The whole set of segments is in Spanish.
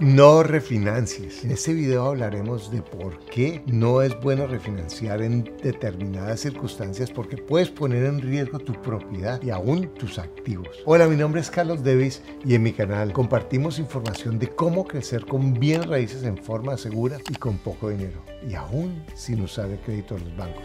No refinancies. En este video hablaremos de por qué no es bueno refinanciar en determinadas circunstancias porque puedes poner en riesgo tu propiedad y aún tus activos. Hola, mi nombre es Carlos Davis y en mi canal compartimos información de cómo crecer con bien raíces en forma segura y con poco dinero y aún sin usar el crédito de los bancos.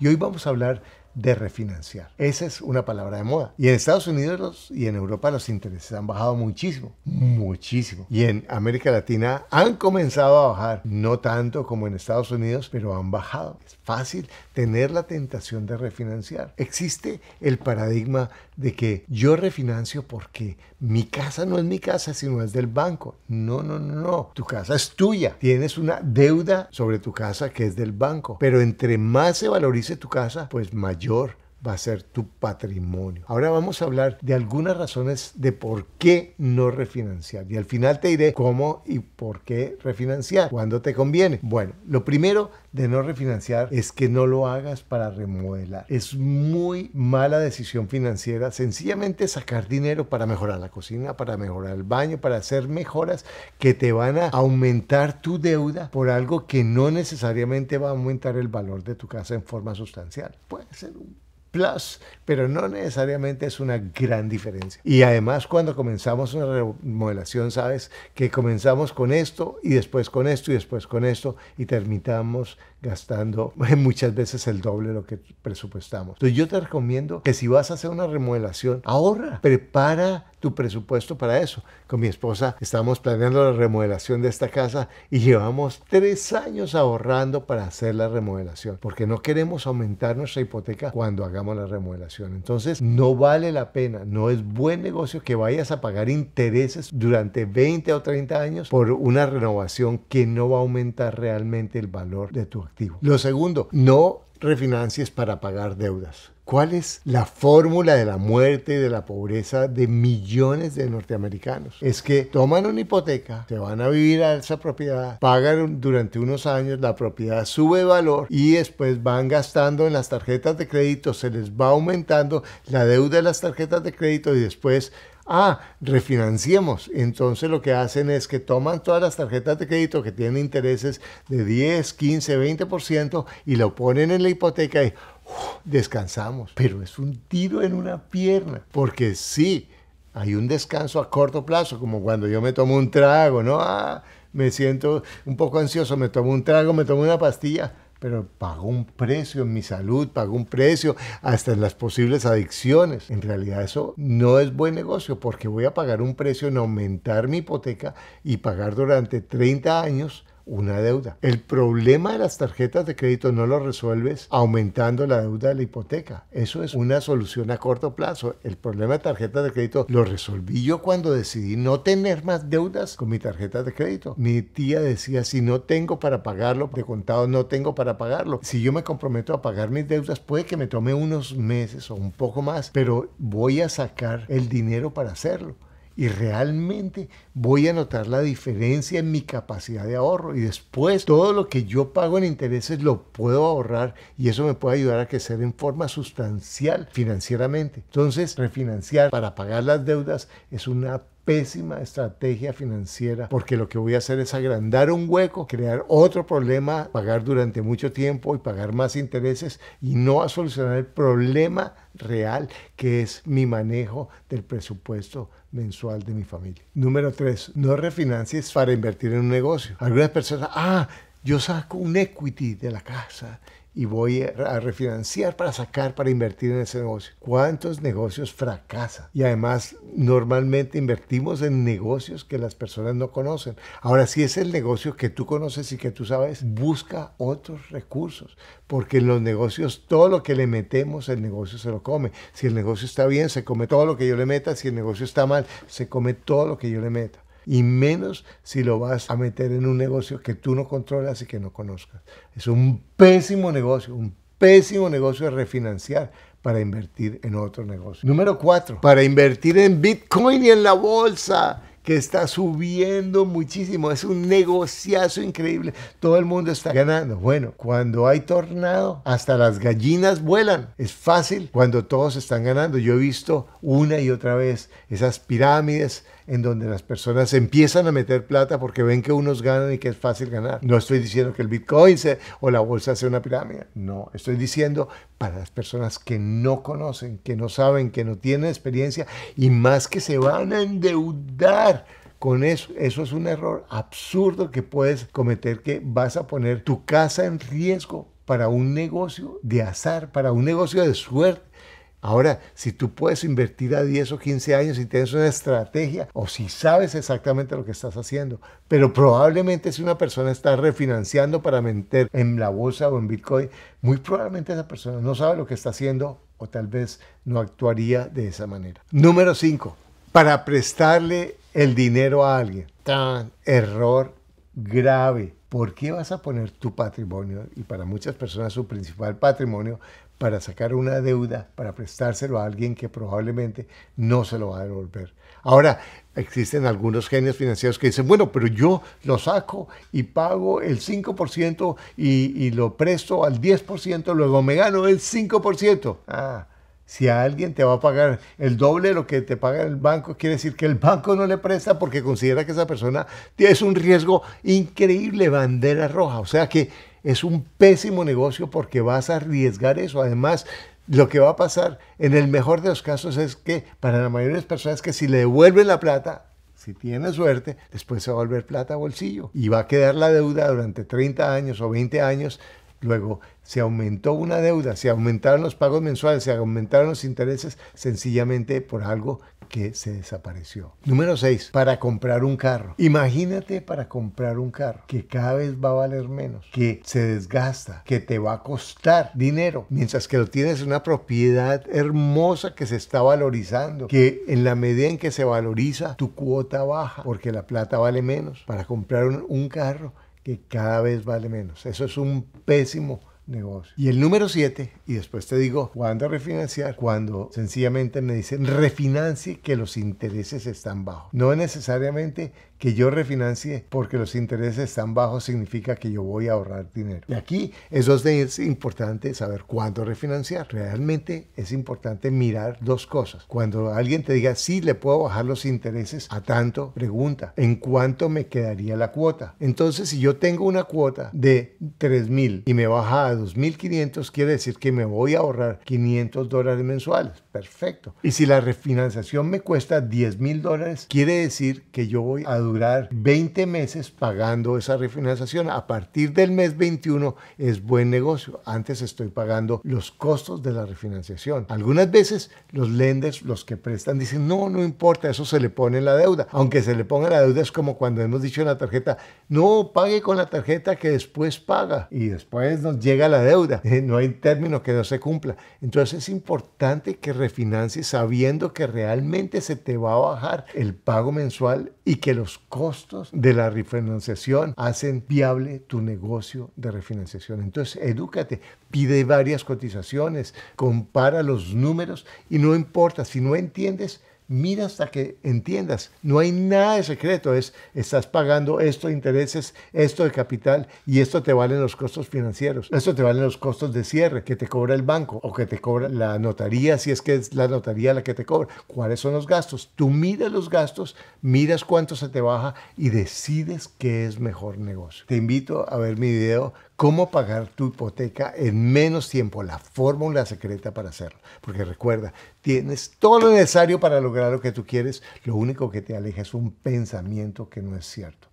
Y hoy vamos a hablar de refinanciar. Esa es una palabra de moda. Y en Estados Unidos y en Europa los intereses han bajado muchísimo, muchísimo. Y en América Latina han comenzado a bajar, no tanto como en Estados Unidos, pero han bajado. Es fácil tener la tentación de refinanciar. Existe el paradigma de que yo refinancio porque mi casa no es mi casa, sino es del banco. No, no, no, no. Tu casa es tuya. Tienes una deuda sobre tu casa que es del banco. Pero entre más se valorice tu casa, pues mayor mayor va a ser tu patrimonio. Ahora vamos a hablar de algunas razones de por qué no refinanciar. Y al final te diré cómo y por qué refinanciar, cuándo te conviene. Bueno, lo primero de no refinanciar es que no lo hagas para remodelar. Es muy mala decisión financiera sencillamente sacar dinero para mejorar la cocina, para mejorar el baño, para hacer mejoras que te van a aumentar tu deuda por algo que no necesariamente va a aumentar el valor de tu casa en forma sustancial. Puede ser un Plus, pero no necesariamente es una gran diferencia. Y además cuando comenzamos una remodelación, sabes que comenzamos con esto y después con esto y después con esto y terminamos gastando muchas veces el doble de lo que presupuestamos. Entonces yo te recomiendo que si vas a hacer una remodelación, ahorra, prepara tu presupuesto para eso. Con mi esposa estamos planeando la remodelación de esta casa y llevamos tres años ahorrando para hacer la remodelación, porque no queremos aumentar nuestra hipoteca cuando hagamos la remodelación. Entonces, no vale la pena, no es buen negocio que vayas a pagar intereses durante 20 o 30 años por una renovación que no va a aumentar realmente el valor de tu activo. Lo segundo, no refinancies para pagar deudas. ¿Cuál es la fórmula de la muerte y de la pobreza de millones de norteamericanos? Es que toman una hipoteca, se van a vivir a esa propiedad, pagan durante unos años, la propiedad sube valor y después van gastando en las tarjetas de crédito, se les va aumentando la deuda de las tarjetas de crédito y después ah, refinanciemos. Entonces lo que hacen es que toman todas las tarjetas de crédito que tienen intereses de 10, 15, 20% y lo ponen en la hipoteca y, descansamos, pero es un tiro en una pierna, porque sí, hay un descanso a corto plazo, como cuando yo me tomo un trago, ¿no? Ah, me siento un poco ansioso, me tomo un trago, me tomo una pastilla, pero pago un precio en mi salud, pago un precio hasta en las posibles adicciones. En realidad eso no es buen negocio porque voy a pagar un precio en aumentar mi hipoteca y pagar durante 30 años una deuda. El problema de las tarjetas de crédito no lo resuelves aumentando la deuda de la hipoteca. Eso es una solución a corto plazo. El problema de tarjetas de crédito lo resolví yo cuando decidí no tener más deudas con mi tarjeta de crédito. Mi tía decía, si no tengo para pagarlo, de contado no tengo para pagarlo. Si yo me comprometo a pagar mis deudas, puede que me tome unos meses o un poco más, pero voy a sacar el dinero para hacerlo y realmente voy a notar la diferencia en mi capacidad de ahorro y después todo lo que yo pago en intereses lo puedo ahorrar y eso me puede ayudar a crecer en forma sustancial financieramente. Entonces, refinanciar para pagar las deudas es una pésima estrategia financiera porque lo que voy a hacer es agrandar un hueco, crear otro problema, pagar durante mucho tiempo y pagar más intereses y no a solucionar el problema real que es mi manejo del presupuesto mensual de mi familia. Número 3. No refinancies para invertir en un negocio. Algunas personas, ah, yo saco un equity de la casa y voy a refinanciar para sacar, para invertir en ese negocio. ¿Cuántos negocios fracasan? Y además, normalmente invertimos en negocios que las personas no conocen. Ahora, si es el negocio que tú conoces y que tú sabes, busca otros recursos, porque en los negocios todo lo que le metemos, el negocio se lo come. Si el negocio está bien, se come todo lo que yo le meta. Si el negocio está mal, se come todo lo que yo le meta y menos si lo vas a meter en un negocio que tú no controlas y que no conozcas. Es un pésimo negocio, un pésimo negocio de refinanciar para invertir en otro negocio. Número cuatro, para invertir en Bitcoin y en la bolsa que está subiendo muchísimo. Es un negociazo increíble. Todo el mundo está ganando. Bueno, cuando hay tornado, hasta las gallinas vuelan. Es fácil cuando todos están ganando. Yo he visto una y otra vez esas pirámides en donde las personas empiezan a meter plata porque ven que unos ganan y que es fácil ganar. No estoy diciendo que el Bitcoin o la bolsa sea una pirámide. No, estoy diciendo para las personas que no conocen, que no saben, que no tienen experiencia y más que se van a endeudar con eso. Eso es un error absurdo que puedes cometer que vas a poner tu casa en riesgo para un negocio de azar, para un negocio de suerte. Ahora, si tú puedes invertir a 10 o 15 años y tienes una estrategia o si sabes exactamente lo que estás haciendo, pero probablemente si una persona está refinanciando para meter en la bolsa o en Bitcoin, muy probablemente esa persona no sabe lo que está haciendo o tal vez no actuaría de esa manera. Número 5. Para prestarle el dinero a alguien. Tan error grave. ¿Por qué vas a poner tu patrimonio? Y para muchas personas su principal patrimonio para sacar una deuda, para prestárselo a alguien que probablemente no se lo va a devolver. Ahora, existen algunos genios financieros que dicen, bueno, pero yo lo saco y pago el 5% y, lo presto al 10%, luego me gano el 5%. Ah, si alguien te va a pagar el doble de lo que te paga el banco, quiere decir que el banco no le presta porque considera que esa persona es un riesgo increíble, bandera roja. O sea que es un pésimo negocio porque vas a arriesgar eso. Además, lo que va a pasar en el mejor de los casos es que para la mayoría de las personas que si le devuelven la plata, si tiene suerte, después se va a volver plata a bolsillo y va a quedar la deuda durante 30 años o 20 años Luego, se aumentó una deuda, se aumentaron los pagos mensuales, se aumentaron los intereses sencillamente por algo que se desapareció. Número 6. Para comprar un carro. Imagínate para comprar un carro que cada vez va a valer menos, que se desgasta, que te va a costar dinero, mientras que lo tienes una propiedad hermosa que se está valorizando, que en la medida en que se valoriza, tu cuota baja porque la plata vale menos. Para comprar un, un carro que cada vez vale menos. Eso es un pésimo negocio. Y el número 7, y después te digo cuándo refinanciar, cuando sencillamente me dicen refinancie que los intereses están bajos. No necesariamente que yo refinancie porque los intereses están bajos significa que yo voy a ahorrar dinero. Y aquí eso es importante saber cuándo refinanciar. Realmente es importante mirar dos cosas. Cuando alguien te diga, sí, le puedo bajar los intereses a tanto, pregunta, ¿en cuánto me quedaría la cuota? Entonces, si yo tengo una cuota de 3.000 y me baja a 2.500, quiere decir que me voy a ahorrar 500 dólares mensuales. Perfecto. Y si la refinanciación me cuesta 10.000 dólares, quiere decir que yo voy a durar 20 meses pagando esa refinanciación. A partir del mes 21 es buen negocio. Antes estoy pagando los costos de la refinanciación. Algunas veces los lenders, los que prestan, dicen, no, no importa, eso se le pone la deuda. Aunque se le ponga la deuda es como cuando hemos dicho en la tarjeta, no pague con la tarjeta que después paga y después nos llega la deuda. No hay término que no se cumpla. Entonces es importante que refinancies sabiendo que realmente se te va a bajar el pago mensual y que los costos de la refinanciación hacen viable tu negocio de refinanciación. Entonces, edúcate, pide varias cotizaciones, compara los números y no importa, si no entiendes, mira hasta que entiendas. No hay nada de secreto, es estás pagando esto de intereses, esto de capital y esto te valen los costos financieros, esto te valen los costos de cierre que te cobra el banco o que te cobra la notaría, si es que es la notaría la que te cobra. ¿Cuáles son los gastos? Tú miras los gastos, miras cuánto se te baja y decides qué es mejor negocio. Te invito a ver mi video cómo pagar tu hipoteca en menos tiempo, la fórmula secreta para hacerlo. Porque recuerda, tienes todo lo necesario para lograr lo que tú quieres, lo único que te aleja es un pensamiento que no es cierto.